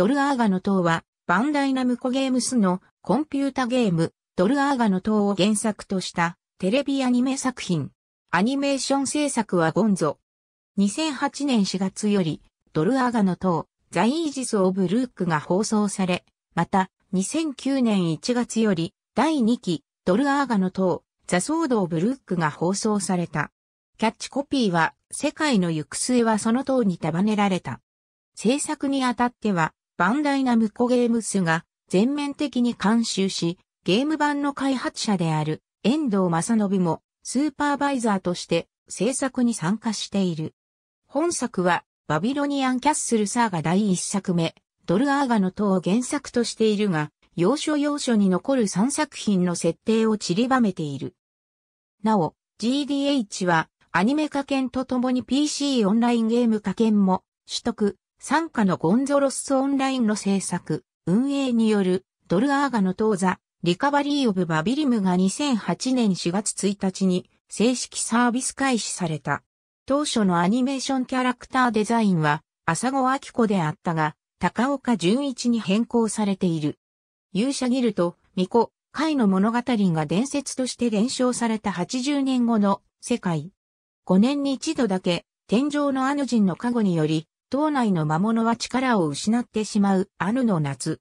ドルアーガの塔は、バンダイナムコゲームスのコンピュータゲーム、ドルアーガの塔を原作としたテレビアニメ作品。アニメーション制作はゴンゾ。2008年4月より、ドルアーガの塔、ザ・イージス・オブ・ルークが放送され、また、2009年1月より、第2期、ドルアーガの塔、ザ・ソード・オブ・ルークが放送された。キャッチコピーは、世界の行く末はその塔に束ねられた。制作にあたっては、バンダイナムコゲームスが全面的に監修し、ゲーム版の開発者である遠藤正信もスーパーバイザーとして制作に参加している。本作はバビロニアン・キャッスル・サーが第1作目、ドル・アーガの塔を原作としているが、要所要所に残る3作品の設定を散りばめている。なお、GDH はアニメ化券とともに PC オンラインゲーム化券も取得、参加のゴンゾロッソオンラインの制作、運営によるドルアーガの当座、リカバリー・オブ・バビリムが2008年4月1日に正式サービス開始された。当初のアニメーションキャラクターデザインは朝子秋子であったが、高岡純一に変更されている。勇者ギルと巫女、海の物語が伝説として伝承された80年後の世界。5年に一度だけ、天上のアヌ人の加護により、島内の魔物は力を失ってしまうアヌの夏。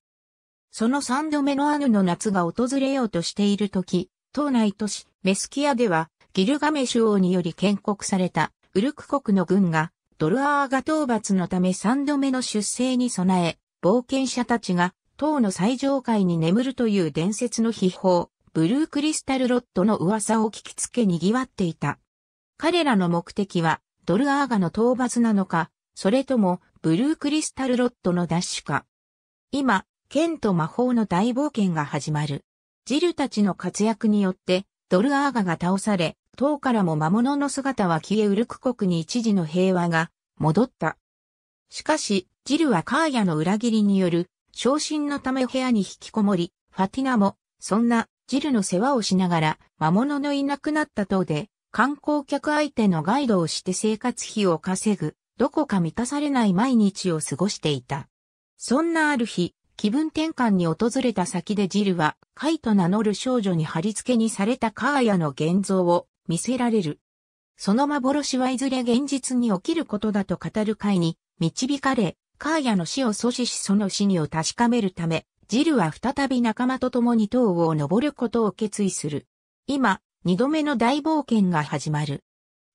その三度目のアヌの夏が訪れようとしている時、島内都市メスキアではギルガメシュ王により建国されたウルク国の軍がドルアーガ討伐のため三度目の出征に備え、冒険者たちが塔の最上階に眠るという伝説の秘宝、ブルークリスタルロッドの噂を聞きつけ賑わっていた。彼らの目的は、ドルアーガの討伐なのか、それともブルークリスタルロッドのダッシュか。今、剣と魔法の大冒険が始まる。ジルたちの活躍によって、ドルアーガが倒され、塔からも魔物の姿は消えウルク国に一時の平和が戻った。しかし、ジルはカーヤの裏切りによる昇進のため部屋に引きこもり、ファティナも、そんなジルの世話をしながら魔物のいなくなった塔で、観光客相手のガイドをして生活費を稼ぐ。どこか満たされない毎日を過ごしていた。そんなある日、気分転換に訪れた先でジルは、カイと名乗る少女に貼り付けにされたカーヤの現像を見せられる。その幻はいずれ現実に起きることだと語るカイに導かれ、カーヤの死を阻止しその死にを確かめるため、ジルは再び仲間と共に塔を登ることを決意する。今、二度目の大冒険が始まる。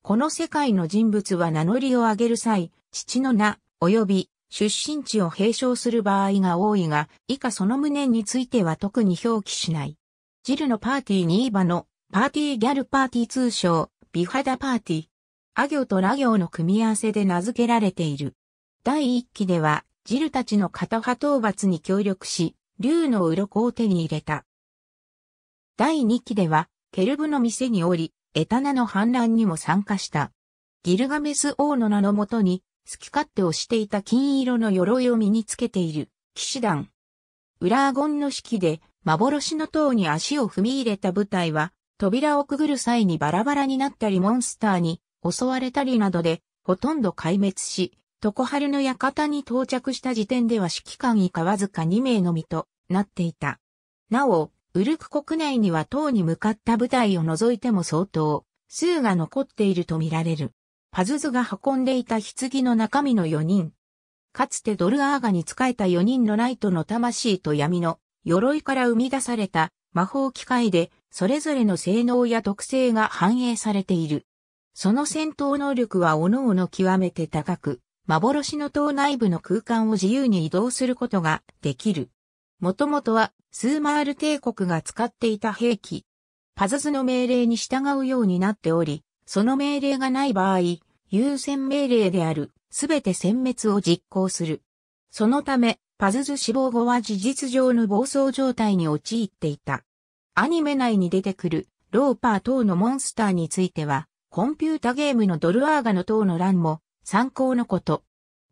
この世界の人物は名乗りを上げる際、父の名、及び出身地を併称する場合が多いが、以下その旨については特に表記しない。ジルのパーティーにイバの、パーティーギャルパーティー通称、美肌パーティー。ア行とラ行の組み合わせで名付けられている。第1期では、ジルたちの片派討伐に協力し、竜の鱗を手に入れた。第2期では、ケルブの店におり、エタナの反乱にも参加した。ギルガメス王の名のもとに、好き勝手をしていた金色の鎧を身につけている、騎士団。裏アゴンの式で、幻の塔に足を踏み入れた部隊は、扉をくぐる際にバラバラになったりモンスターに襲われたりなどで、ほとんど壊滅し、ハルの館に到着した時点では指揮官以下わずか2名のみとなっていた。なお、ウルク国内には塔に向かった部隊を除いても相当、数が残っているとみられる。パズズが運んでいた棺の中身の4人。かつてドルアーガに仕えた4人のライトの魂と闇の鎧から生み出された魔法機械で、それぞれの性能や特性が反映されている。その戦闘能力は各々極めて高く、幻の塔内部の空間を自由に移動することができる。もともとはスーマール帝国が使っていた兵器。パズズの命令に従うようになっており、その命令がない場合、優先命令である、すべて殲滅を実行する。そのため、パズズ死亡後は事実上の暴走状態に陥っていた。アニメ内に出てくる、ローパー等のモンスターについては、コンピュータゲームのドルアーガの等の欄も参考のこと。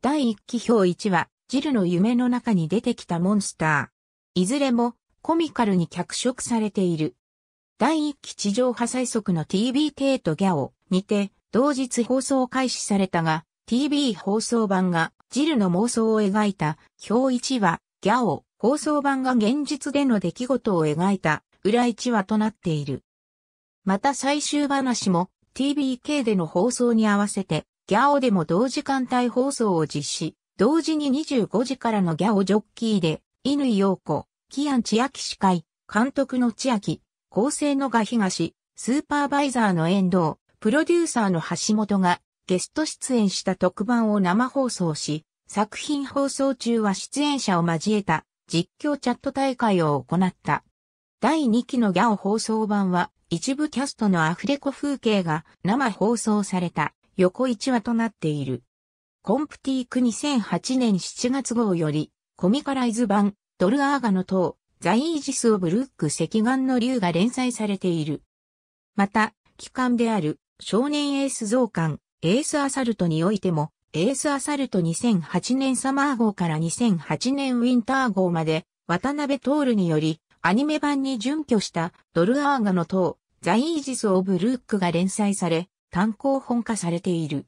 第1期表1は、ジルの夢の中に出てきたモンスター。いずれもコミカルに脚色されている。第1期地上波最速の TBK とギャオにて同日放送開始されたが TV 放送版がジルの妄想を描いた表1話ギャオ放送版が現実での出来事を描いた裏1話となっている。また最終話も TBK での放送に合わせてギャオでも同時間帯放送を実施、同時に25時からのギャオジョッキーで乾陽子、キアン千秋司会、監督の千秋、構成のが東、スーパーバイザーの遠藤、プロデューサーの橋本がゲスト出演した特番を生放送し、作品放送中は出演者を交えた実況チャット大会を行った。第2期のギャオ放送版は一部キャストのアフレコ風景が生放送された横1話となっている。コンプティーク2008年7月号よりコミカライズ版、ドルアーガの塔、ザイージス・オブ・ルック赤眼の竜が連載されている。また、機関である少年エース増刊、エースアサルトにおいても、エースアサルト2008年サマー号から2008年ウィンター号まで、渡辺徹により、アニメ版に準拠したドルアーガの塔、ザ・イージス・オブ・ルックが連載され、単行本化されている。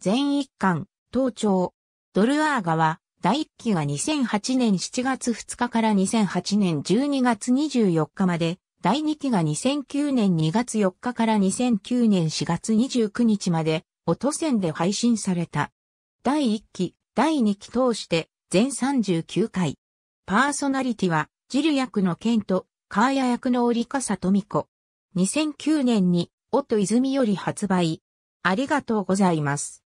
全一巻、盗聴。ドルアーガは、第1期は2008年7月2日から2008年12月24日まで、第2期が2009年2月4日から2009年4月29日まで、音戦で配信された。第1期、第2期通して全39回。パーソナリティは、ジル役のケント、カーヤ役の折笠富子。2009年に、音泉より発売。ありがとうございます。